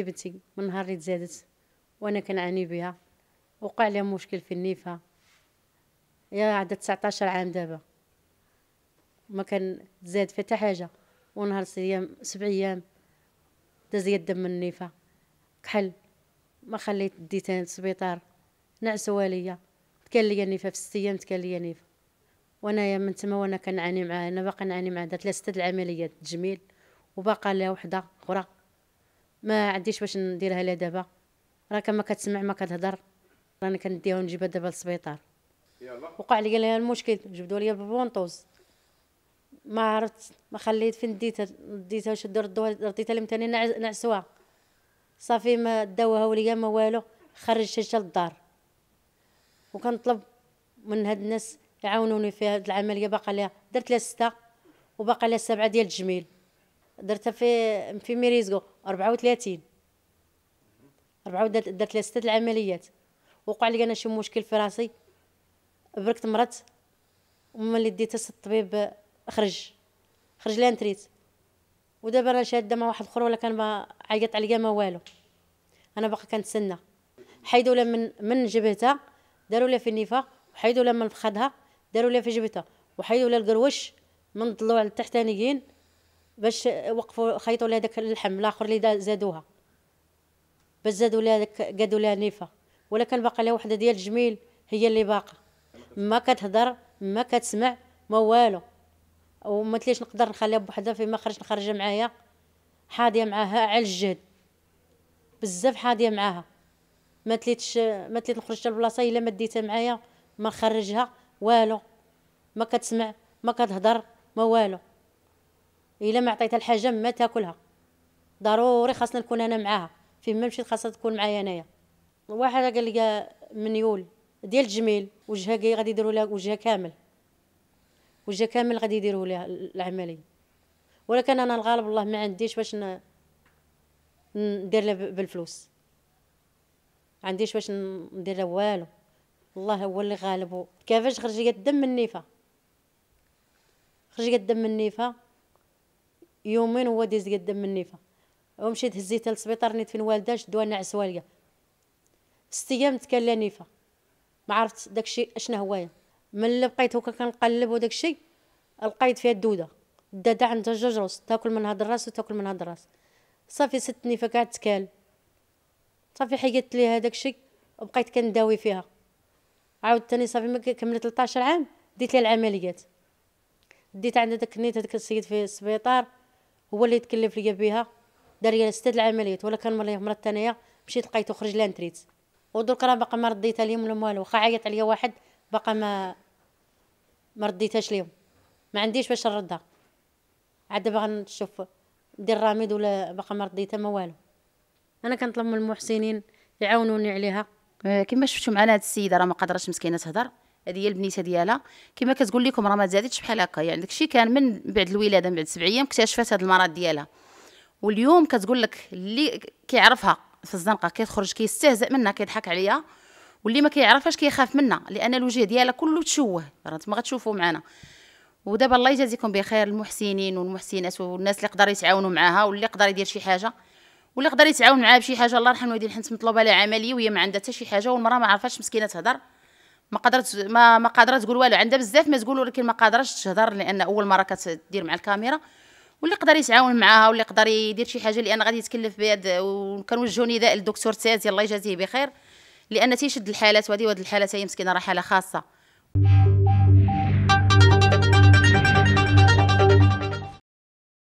عندي بنتي من نهار اللي تزادت وانا كنعاني بها وقع لها مشكل في النيفه يا عندها 19 عام دابا ما كان زاد فيها حاجه ونهار ايام سبع ايام داز ليا الدم من النيفه كحل ما خليت ديتها للسبيطار نعسوا ليا تكال ليا النيفه في ست ايام تكال ليا نيفه وانا من تما وانا كنعاني معاه انا باقا نعاني معاه دارت لها ستة العمليات تجميل وباقا لها وحده اخرى ما عنديش باش نديرها لها دابا راك ما كتسمع ما كتهضر راني كنديها ونجيبها دابا للسبيطار وقع لي لها المشكل جبدوا لي البونطوز ما عرفت ما خليت فين ديتها ديتها شد ردوها رديتها لهم ثاني نعسوها صافي ما داوها وليا ما والو خرجت حتى للدار وكنطلب من هاد الناس يعاونوني في هاد العمليه باقا لها درت لها سته وباقا لها سبعه ديال الجميل درتها في في ميريزكو 34 34 درت لها ستة العمليات وقع لي انا شي مشكل في راسي بركت مرضت وملي ديتها ست الطبيب خرج خرج لي انتريت ودابا انا شاده مع واحد اخر ولا كان ما عيط عليا ما والو انا باقا كنتسنى حيدوا لها من من جبهتها داروا لها في النيفا وحيدوا لها من فخذها داروا لها في جبهتها وحيدوا لها القروش من الضلوع التحتانيين باش وقفوا خيطوا لها داك اللحم الاخر اللي زادوها باش زادوا لها داك قادوا لها نيفه ولا كان باقي لها وحده ديال جميل هي اللي باقه ما كتهضر ما كتسمع ما والو وما تليش نقدر نخليها بوحدها فيما خرج خارجه معايا حاضيه معاها على الجهد بزاف حاضيه معاها ما تليتش ما تليت نخرج حتى البلاصه الا ما ديتها معايا ما نخرجها والو ما كتسمع ما كتهضر ما والو الا ما عطيتها الحاجه ما تاكلها ضروري خاصنا نكون انا معاها فين ما مشيت خاصها تكون معايا انايا واحد قال لي منيول ديال الجميل وجهها كي غادي يديروا لها وجهها كامل وجهها كامل غادي يديروا لها العمليه ولكن انا الغالب الله ما عنديش باش ندير لها بالفلوس عنديش باش ندير لها والو الله هو اللي غالبه كيفاش خرج لي الدم من النيفه خرج لي الدم من النيفه يومين هو داز قدام من نيفا ومشيت هزيتها للسبيطار نيت فين والدها شدوها لنا عسواليه ست ايام تكلا نيفه ما عرفت داكشي اشنا هوايا من اللي بقيت هكا كنقلب وداك الشيء لقيت فيها الدوده الداده عندها جوج روس تاكل من هاد الراس وتاكل من هاد الراس صافي ست نيفه كاع تكال صافي حيدت لي هذاك الشيء وبقيت كنداوي فيها عاود تاني صافي ما كملت 13 عام ديت لي العمليات ديت عند داك نيت هذاك السيد في السبيطار هو اللي تكلف ليا بها دار لي ستة العمليات ولا كان مرة ثانية مشيت لقيته خرج لانتريت ودرك راه باقا ما رديتها ليهم ولا والو واخا عيط عليا واحد باقا ما ما رديتهاش ليهم ما عنديش باش نردها عاد باغا نشوف ندير راميد ولا باقا ما رديتها ما والو انا كنطلب من المحسنين يعاونوني عليها آه، كما شفتوا معنا هاد السيده راه ما قادرش مسكينه تهضر هذه هي البنيته ديالها كما كتقول لكم راه ما زادتش بحال هكا يعني داكشي كان من بعد الولاده من بعد سبع ايام اكتشفت هذا المرض ديالها واليوم كتقول لك اللي كيعرفها في الزنقه كيخرج كيستهزئ منها كيضحك عليها واللي ما كيعرفهاش كيخاف منها لان الوجه ديالها كله تشوه راه ما غتشوفوا معنا ودابا الله يجازيكم بخير المحسنين والمحسنات والناس اللي قدر يتعاونوا معاها واللي قدر يدير شي حاجه واللي قدر يتعاون معاها بشي حاجه الله يرحم الوالدين حنت مطلوبه لها عمليه وهي ما عندها حتى شي حاجه والمراه ما عرفاتش مسكينه تهضر ما قدرت ما ما قادره تقول والو عندها بزاف ما تقول ولكن ما قادرش تهضر لان اول مره كتدير مع الكاميرا واللي يقدر يتعاون معاها واللي يقدر يدير شي حاجه لان غادي يتكلف بها وكنوجهوا نداء للدكتور تازي الله يجازيه بخير لان تيشد الحالات وهذه وهذه الحالات هي مسكينه راه حاله خاصه